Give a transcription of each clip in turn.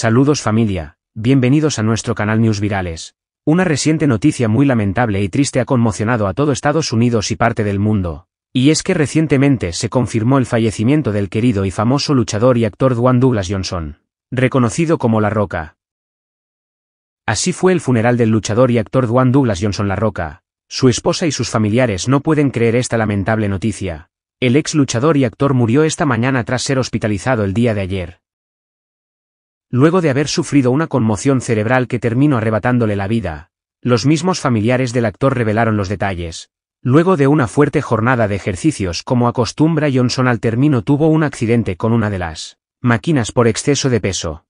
Saludos familia, bienvenidos a nuestro canal News Virales. Una reciente noticia muy lamentable y triste ha conmocionado a todo Estados Unidos y parte del mundo. Y es que recientemente se confirmó el fallecimiento del querido y famoso luchador y actor Dwayne Douglas Johnson, reconocido como La Roca. Así fue el funeral del luchador y actor Dwayne Douglas Johnson La Roca. Su esposa y sus familiares no pueden creer esta lamentable noticia. El ex luchador y actor murió esta mañana tras ser hospitalizado el día de ayer. Luego de haber sufrido una conmoción cerebral que terminó arrebatándole la vida, los mismos familiares del actor revelaron los detalles. Luego de una fuerte jornada de ejercicios como acostumbra Johnson al término tuvo un accidente con una de las máquinas por exceso de peso,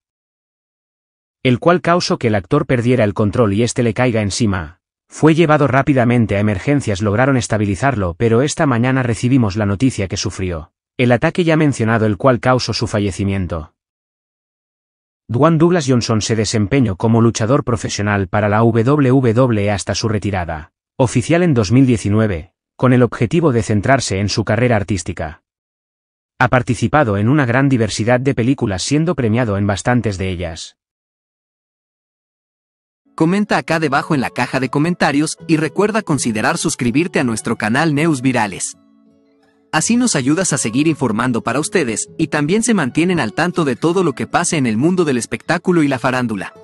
el cual causó que el actor perdiera el control y éste le caiga encima. Fue llevado rápidamente a emergencias lograron estabilizarlo pero esta mañana recibimos la noticia que sufrió el ataque ya mencionado el cual causó su fallecimiento. Dwan Douglas Johnson se desempeñó como luchador profesional para la WWE hasta su retirada, oficial en 2019, con el objetivo de centrarse en su carrera artística. Ha participado en una gran diversidad de películas siendo premiado en bastantes de ellas. Comenta acá debajo en la caja de comentarios y recuerda considerar suscribirte a nuestro canal Neus Virales. Así nos ayudas a seguir informando para ustedes y también se mantienen al tanto de todo lo que pase en el mundo del espectáculo y la farándula.